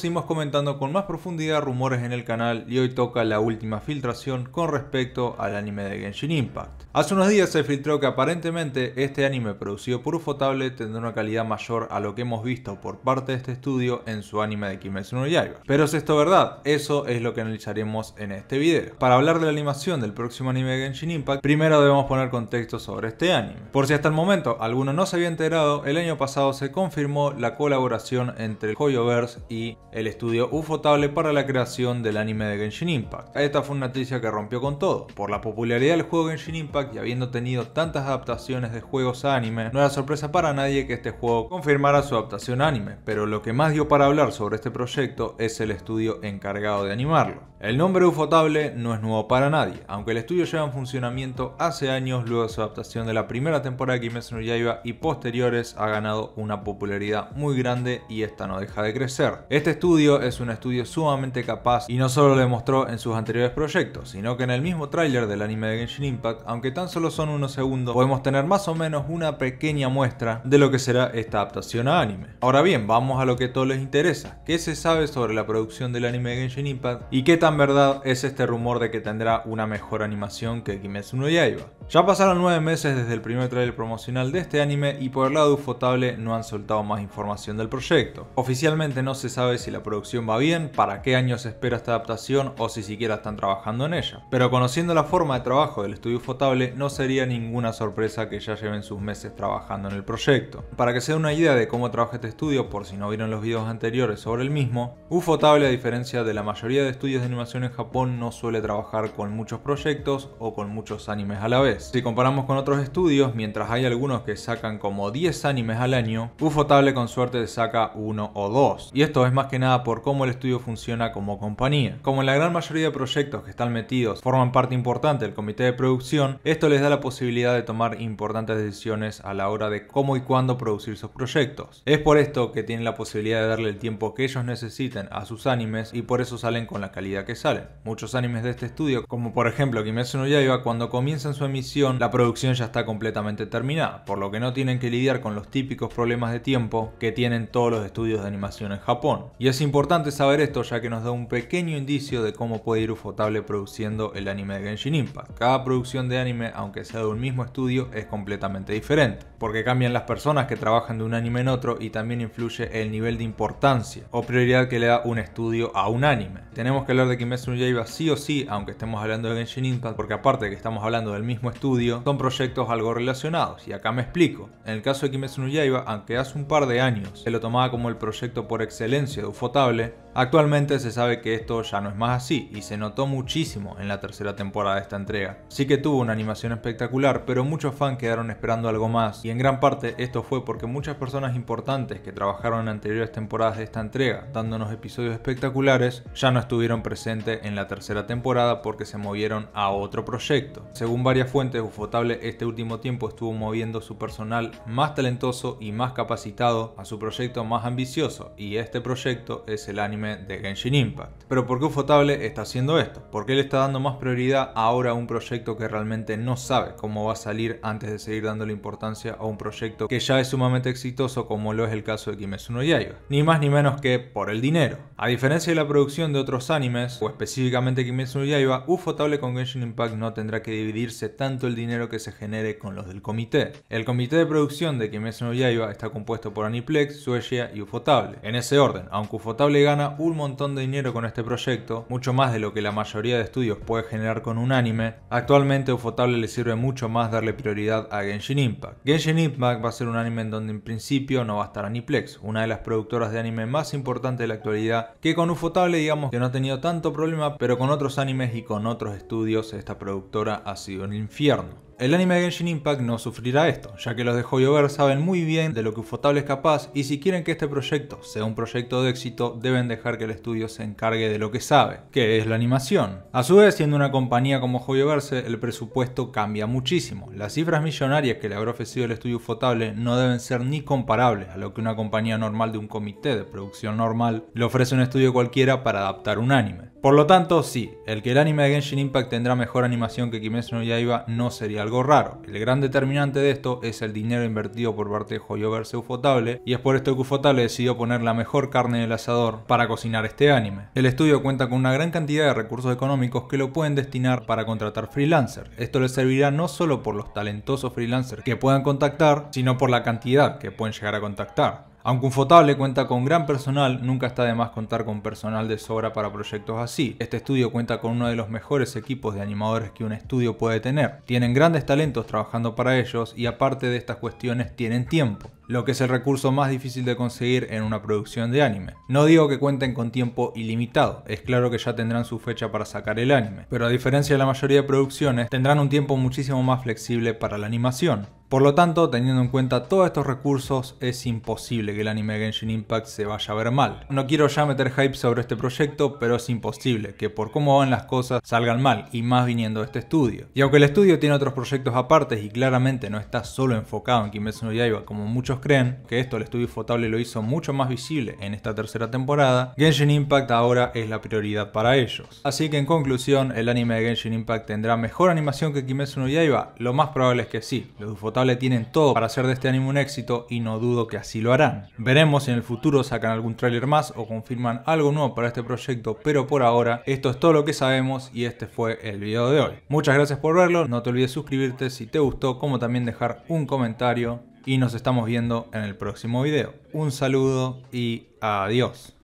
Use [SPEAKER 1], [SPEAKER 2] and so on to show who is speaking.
[SPEAKER 1] Seguimos comentando con más profundidad rumores en el canal y hoy toca la última filtración con respecto al anime de Genshin Impact. Hace unos días se filtró que aparentemente este anime producido por Ufotable tendrá una calidad mayor a lo que hemos visto por parte de este estudio en su anime de Kimetsu no Yaiba. Pero es esto verdad, eso es lo que analizaremos en este video. Para hablar de la animación del próximo anime de Genshin Impact, primero debemos poner contexto sobre este anime. Por si hasta el momento alguno no se había enterado, el año pasado se confirmó la colaboración entre Hoyoverse y el estudio Ufotable para la creación del anime de Genshin Impact. Esta fue una noticia que rompió con todo. Por la popularidad del juego Genshin Impact y habiendo tenido tantas adaptaciones de juegos a anime, no era sorpresa para nadie que este juego confirmara su adaptación a anime, pero lo que más dio para hablar sobre este proyecto es el estudio encargado de animarlo. El nombre Ufotable no es nuevo para nadie, aunque el estudio lleva en funcionamiento hace años luego de su adaptación de la primera temporada de Kimetsu no Yaiba y posteriores ha ganado una popularidad muy grande y esta no deja de crecer. Este estudio es un estudio sumamente capaz y no solo lo demostró en sus anteriores proyectos, sino que en el mismo tráiler del anime de Genshin Impact, aunque tan solo son unos segundos, podemos tener más o menos una pequeña muestra de lo que será esta adaptación a anime. Ahora bien, vamos a lo que a todos les interesa, qué se sabe sobre la producción del anime de Genshin Impact y qué tal? en verdad es este rumor de que tendrá una mejor animación que Kimetsu no Yaiba? Ya pasaron nueve meses desde el primer trailer promocional de este anime y por el lado ufotable no han soltado más información del proyecto. Oficialmente no se sabe si la producción va bien, para qué años se espera esta adaptación o si siquiera están trabajando en ella. Pero conociendo la forma de trabajo del estudio ufotable no sería ninguna sorpresa que ya lleven sus meses trabajando en el proyecto. Para que se den una idea de cómo trabaja este estudio por si no vieron los videos anteriores sobre el mismo, ufotable a diferencia de la mayoría de estudios de animación en Japón no suele trabajar con muchos proyectos o con muchos animes a la vez. Pues, si comparamos con otros estudios, mientras hay algunos que sacan como 10 animes al año, Ufotable con suerte saca uno o dos. Y esto es más que nada por cómo el estudio funciona como compañía. Como en la gran mayoría de proyectos que están metidos forman parte importante del comité de producción, esto les da la posibilidad de tomar importantes decisiones a la hora de cómo y cuándo producir sus proyectos. Es por esto que tienen la posibilidad de darle el tiempo que ellos necesiten a sus animes y por eso salen con la calidad que salen. Muchos animes de este estudio, como por ejemplo Kimetsu no Yaiba, cuando comienzan su emisión la producción ya está completamente terminada, por lo que no tienen que lidiar con los típicos problemas de tiempo que tienen todos los estudios de animación en Japón. Y es importante saber esto ya que nos da un pequeño indicio de cómo puede ir Ufotable produciendo el anime de Genshin Impact. Cada producción de anime, aunque sea de un mismo estudio, es completamente diferente, porque cambian las personas que trabajan de un anime en otro y también influye el nivel de importancia o prioridad que le da un estudio a un anime. Tenemos que hablar de Kimetsu no Yaiba sí o sí, aunque estemos hablando de Genshin Impact, porque aparte que estamos hablando del mismo estudio, estudio con proyectos algo relacionados. Y acá me explico. En el caso de Kimetsu no Yaiba, aunque hace un par de años se lo tomaba como el proyecto por excelencia de Ufotable, Actualmente se sabe que esto ya no es más así y se notó muchísimo en la tercera temporada de esta entrega. Sí que tuvo una animación espectacular, pero muchos fans quedaron esperando algo más y en gran parte esto fue porque muchas personas importantes que trabajaron en anteriores temporadas de esta entrega, dándonos episodios espectaculares, ya no estuvieron presentes en la tercera temporada porque se movieron a otro proyecto. Según varias fuentes, Ufotable este último tiempo estuvo moviendo su personal más talentoso y más capacitado a su proyecto más ambicioso y este proyecto es el anime de Genshin Impact. Pero ¿por qué Ufotable está haciendo esto? ¿Por qué le está dando más prioridad ahora a un proyecto que realmente no sabe cómo va a salir antes de seguir dándole importancia a un proyecto que ya es sumamente exitoso como lo es el caso de Kimetsu no Yaiba? Ni más ni menos que por el dinero. A diferencia de la producción de otros animes, o específicamente Kimetsu no Yaiba, Ufotable con Genshin Impact no tendrá que dividirse tanto el dinero que se genere con los del comité. El comité de producción de Kimetsu no Yaiba está compuesto por Aniplex, Suecia y Ufotable, en ese orden, aunque Ufotable gana un montón de dinero con este proyecto, mucho más de lo que la mayoría de estudios puede generar con un anime, actualmente Ufotable le sirve mucho más darle prioridad a Genshin Impact. Genshin Impact va a ser un anime en donde en principio no va a estar Aniplex, una de las productoras de anime más importantes de la actualidad, que con Ufotable digamos que no ha tenido tanto problema, pero con otros animes y con otros estudios esta productora ha sido un infierno. El anime de Genshin Impact no sufrirá esto, ya que los de Hoyover saben muy bien de lo que Ufotable es capaz y si quieren que este proyecto sea un proyecto de éxito, deben dejar que el estudio se encargue de lo que sabe, que es la animación. A su vez, siendo una compañía como Hoyoverse, el presupuesto cambia muchísimo. Las cifras millonarias que le habrá ofrecido el estudio Ufotable no deben ser ni comparables a lo que una compañía normal de un comité de producción normal le ofrece a un estudio cualquiera para adaptar un anime. Por lo tanto, sí, el que el anime de Genshin Impact tendrá mejor animación que Kimetsu no Yaiba no sería algo raro. El gran determinante de esto es el dinero invertido por parte de Hoyoverse Ufotable, y es por esto que Ufotable decidió poner la mejor carne en el asador para cocinar este anime. El estudio cuenta con una gran cantidad de recursos económicos que lo pueden destinar para contratar freelancers. Esto les servirá no solo por los talentosos freelancers que puedan contactar, sino por la cantidad que pueden llegar a contactar. Aunque fotable cuenta con gran personal, nunca está de más contar con personal de sobra para proyectos así. Este estudio cuenta con uno de los mejores equipos de animadores que un estudio puede tener. Tienen grandes talentos trabajando para ellos y aparte de estas cuestiones tienen tiempo lo que es el recurso más difícil de conseguir en una producción de anime. No digo que cuenten con tiempo ilimitado, es claro que ya tendrán su fecha para sacar el anime, pero a diferencia de la mayoría de producciones, tendrán un tiempo muchísimo más flexible para la animación. Por lo tanto, teniendo en cuenta todos estos recursos, es imposible que el anime Genshin Impact se vaya a ver mal. No quiero ya meter hype sobre este proyecto, pero es imposible que por cómo van las cosas salgan mal, y más viniendo de este estudio. Y aunque el estudio tiene otros proyectos aparte y claramente no está solo enfocado en Kimetsu no Yaiba como muchos creen, que esto el estudio Fotable lo hizo mucho más visible en esta tercera temporada, Genshin Impact ahora es la prioridad para ellos. Así que en conclusión, el anime de Genshin Impact tendrá mejor animación que Kimetsu no Yaiba, lo más probable es que sí. Los de Ufotable tienen todo para hacer de este anime un éxito y no dudo que así lo harán. Veremos si en el futuro sacan algún tráiler más o confirman algo nuevo para este proyecto, pero por ahora esto es todo lo que sabemos y este fue el video de hoy. Muchas gracias por verlo, no te olvides suscribirte si te gustó, como también dejar un comentario y nos estamos viendo en el próximo video. Un saludo y adiós.